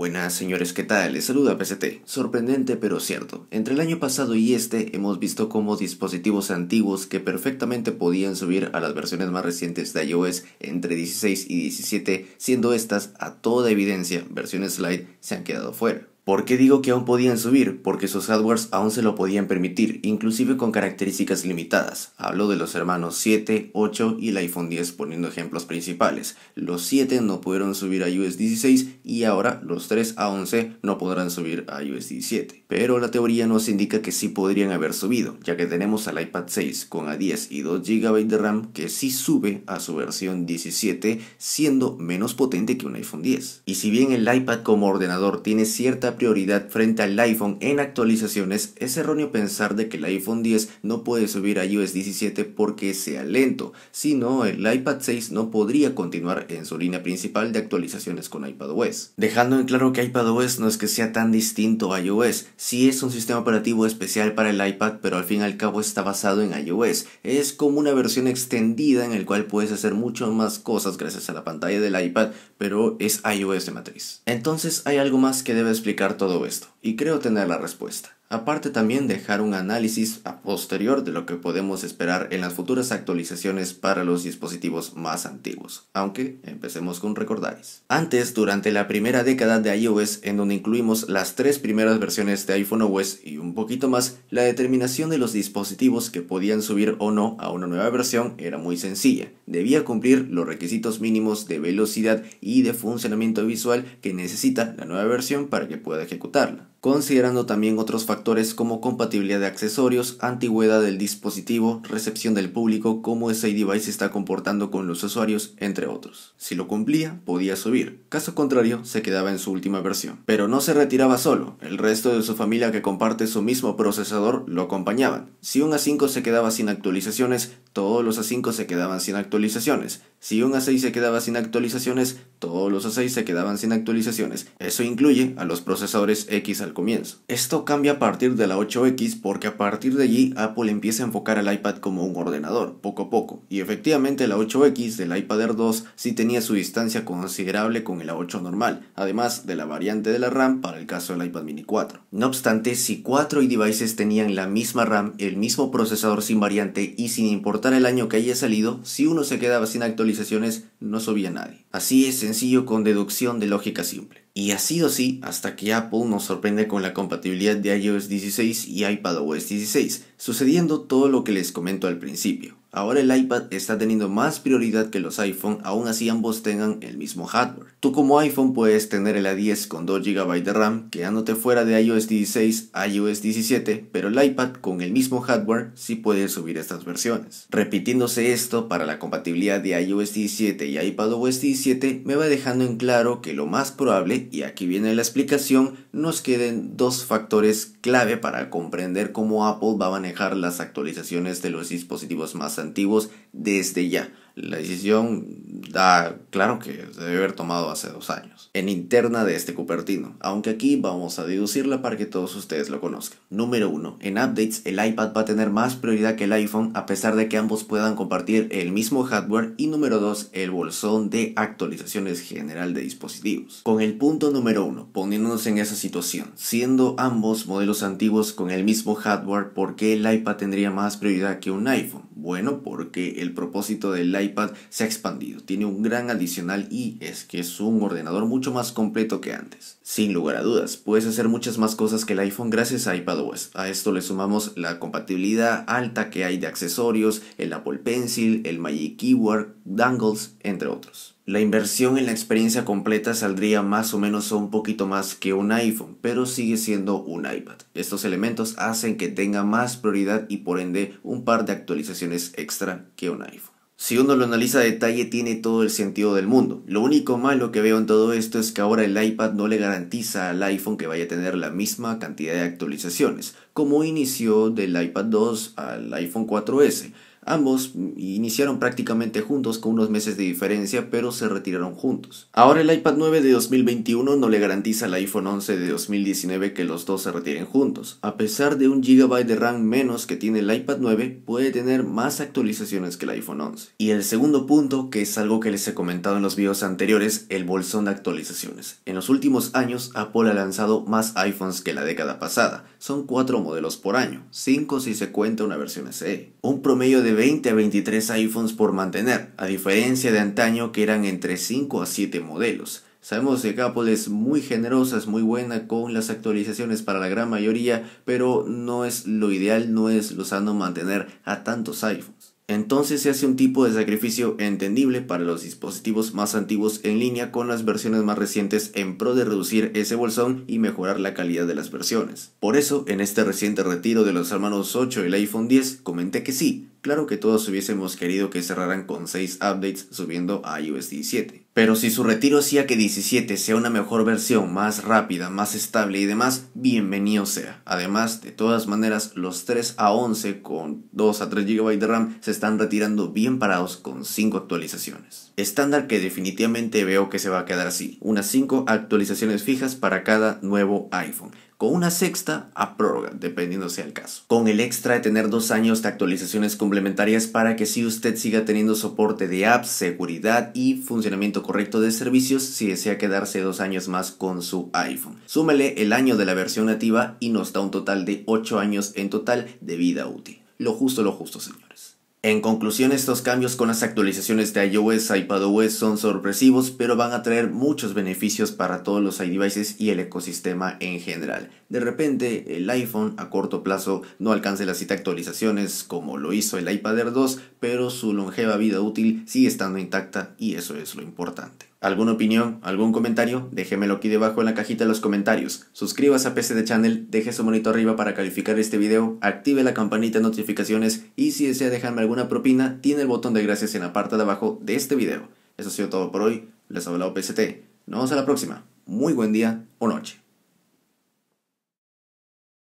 Buenas señores, ¿qué tal? Les saluda PCT. Sorprendente pero cierto. Entre el año pasado y este hemos visto cómo dispositivos antiguos que perfectamente podían subir a las versiones más recientes de iOS entre 16 y 17, siendo estas a toda evidencia versiones slide, se han quedado fuera. ¿Por qué digo que aún podían subir? Porque sus hardwares aún se lo podían permitir, inclusive con características limitadas. Hablo de los hermanos 7, 8 y el iPhone 10 poniendo ejemplos principales. Los 7 no pudieron subir a iOS 16 y ahora los 3 a 11 no podrán subir a iOS 17. Pero la teoría nos indica que sí podrían haber subido, ya que tenemos al iPad 6 con A10 y 2 GB de RAM que sí sube a su versión 17 siendo menos potente que un iPhone 10. Y si bien el iPad como ordenador tiene cierta frente al iPhone en actualizaciones, es erróneo pensar de que el iPhone 10 no puede subir a iOS 17 porque sea lento, sino el iPad 6 no podría continuar en su línea principal de actualizaciones con iPadOS. Dejando en claro que iPadOS no es que sea tan distinto a iOS, Si es un sistema operativo especial para el iPad, pero al fin y al cabo está basado en iOS. Es como una versión extendida en el cual puedes hacer mucho más cosas gracias a la pantalla del iPad, pero es iOS de matriz. Entonces hay algo más que debe explicar todo esto, y creo tener la respuesta aparte también dejar un análisis a posterior de lo que podemos esperar en las futuras actualizaciones para los dispositivos más antiguos, aunque empecemos con recordarles. Antes, durante la primera década de iOS, en donde incluimos las tres primeras versiones de iPhone OS y un poquito más, la determinación de los dispositivos que podían subir o no a una nueva versión era muy sencilla, debía cumplir los requisitos mínimos de velocidad y de funcionamiento visual que necesita la nueva versión para que pueda ejecutarla considerando también otros factores como compatibilidad de accesorios, antigüedad del dispositivo, recepción del público, cómo ese device está comportando con los usuarios, entre otros. Si lo cumplía, podía subir, caso contrario, se quedaba en su última versión. Pero no se retiraba solo, el resto de su familia que comparte su mismo procesador lo acompañaban. Si un A5 se quedaba sin actualizaciones, todos los A5 se quedaban sin actualizaciones. Si un A6 se quedaba sin actualizaciones, todos los A6 se quedaban sin actualizaciones. Eso incluye a los procesadores X al comienzo. Esto cambia a partir de la 8X porque a partir de allí Apple empieza a enfocar al iPad como un ordenador, poco a poco. Y efectivamente la 8X del iPad Air 2 sí tenía su distancia considerable con el A8 normal, además de la variante de la RAM para el caso del iPad mini 4. No obstante, si 4 devices tenían la misma RAM, el mismo procesador sin variante y sin importar el año que haya salido, si uno se quedaba sin actualizaciones, no sabía nadie. Así es sencillo con deducción de lógica simple. Y ha sido así hasta que Apple nos sorprende con la compatibilidad de iOS 16 y iPadOS 16, sucediendo todo lo que les comento al principio. Ahora el iPad está teniendo más prioridad que los iPhone, aún así ambos tengan el mismo hardware. Tú como iPhone puedes tener el A10 con 2 GB de RAM, quedándote fuera de iOS 16 a iOS 17, pero el iPad con el mismo hardware sí puede subir estas versiones. Repitiéndose esto para la compatibilidad de iOS 17 y iPadOS 17, me va dejando en claro que lo más probable y aquí viene la explicación, nos queden dos factores clave para comprender cómo Apple va a manejar las actualizaciones de los dispositivos más antiguos desde ya. La decisión, da, claro que se debe haber tomado hace dos años, en interna de este Cupertino, aunque aquí vamos a deducirla para que todos ustedes lo conozcan. Número 1. En updates, el iPad va a tener más prioridad que el iPhone a pesar de que ambos puedan compartir el mismo hardware. Y número 2. El bolsón de actualizaciones general de dispositivos. Con el punto número 1, poniéndonos en esa situación, siendo ambos modelos antiguos con el mismo hardware, ¿por qué el iPad tendría más prioridad que un iPhone? Bueno, porque el propósito del iPad se ha expandido, tiene un gran adicional y es que es un ordenador mucho más completo que antes. Sin lugar a dudas, puedes hacer muchas más cosas que el iPhone gracias a iPadOS. A esto le sumamos la compatibilidad alta que hay de accesorios, el Apple Pencil, el Magic Keyboard, dangles, entre otros. La inversión en la experiencia completa saldría más o menos un poquito más que un iPhone, pero sigue siendo un iPad. Estos elementos hacen que tenga más prioridad y por ende un par de actualizaciones extra que un iPhone. Si uno lo analiza a detalle tiene todo el sentido del mundo. Lo único malo que veo en todo esto es que ahora el iPad no le garantiza al iPhone que vaya a tener la misma cantidad de actualizaciones, como inició del iPad 2 al iPhone 4S. Ambos iniciaron prácticamente juntos con unos meses de diferencia, pero se retiraron juntos. Ahora el iPad 9 de 2021 no le garantiza al iPhone 11 de 2019 que los dos se retiren juntos. A pesar de un gigabyte de RAM menos que tiene el iPad 9, puede tener más actualizaciones que el iPhone 11. Y el segundo punto, que es algo que les he comentado en los videos anteriores, el bolsón de actualizaciones. En los últimos años, Apple ha lanzado más iPhones que la década pasada. Son 4 modelos por año, 5 si se cuenta una versión SE. Un promedio de 20 a 23 iPhones por mantener, a diferencia de antaño que eran entre 5 a 7 modelos. Sabemos que Apple es muy generosa, es muy buena con las actualizaciones para la gran mayoría, pero no es lo ideal, no es lo sano mantener a tantos iPhones. Entonces se hace un tipo de sacrificio entendible para los dispositivos más antiguos en línea con las versiones más recientes en pro de reducir ese bolsón y mejorar la calidad de las versiones. Por eso, en este reciente retiro de los hermanos 8 y el iPhone 10, comenté que sí, Claro que todos hubiésemos querido que cerraran con 6 updates subiendo a iOS 17. Pero si su retiro hacía que 17 sea una mejor versión, más rápida, más estable y demás, bienvenido sea. Además, de todas maneras, los 3 a 11 con 2 a 3 GB de RAM se están retirando bien parados con 5 actualizaciones. Estándar que definitivamente veo que se va a quedar así. Unas 5 actualizaciones fijas para cada nuevo iPhone con una sexta a prórroga, dependiendo sea el caso. Con el extra de tener dos años de actualizaciones complementarias para que si usted siga teniendo soporte de apps, seguridad y funcionamiento correcto de servicios si desea quedarse dos años más con su iPhone. Súmele el año de la versión nativa y nos da un total de ocho años en total de vida útil. Lo justo, lo justo, señores. En conclusión, estos cambios con las actualizaciones de iOS y iPadOS son sorpresivos, pero van a traer muchos beneficios para todos los iDevices y el ecosistema en general. De repente, el iPhone a corto plazo no alcance las cita actualizaciones como lo hizo el iPad Air 2, pero su longeva vida útil sigue estando intacta y eso es lo importante. ¿Alguna opinión? ¿Algún comentario? Déjemelo aquí debajo en la cajita de los comentarios. Suscríbase a PC de Channel, deje su monito arriba para calificar este video, active la campanita de notificaciones y si desea dejarme alguna propina, tiene el botón de gracias en la parte de abajo de este video. Eso ha sido todo por hoy. Les ha hablado PST. Nos vemos a la próxima. Muy buen día o noche.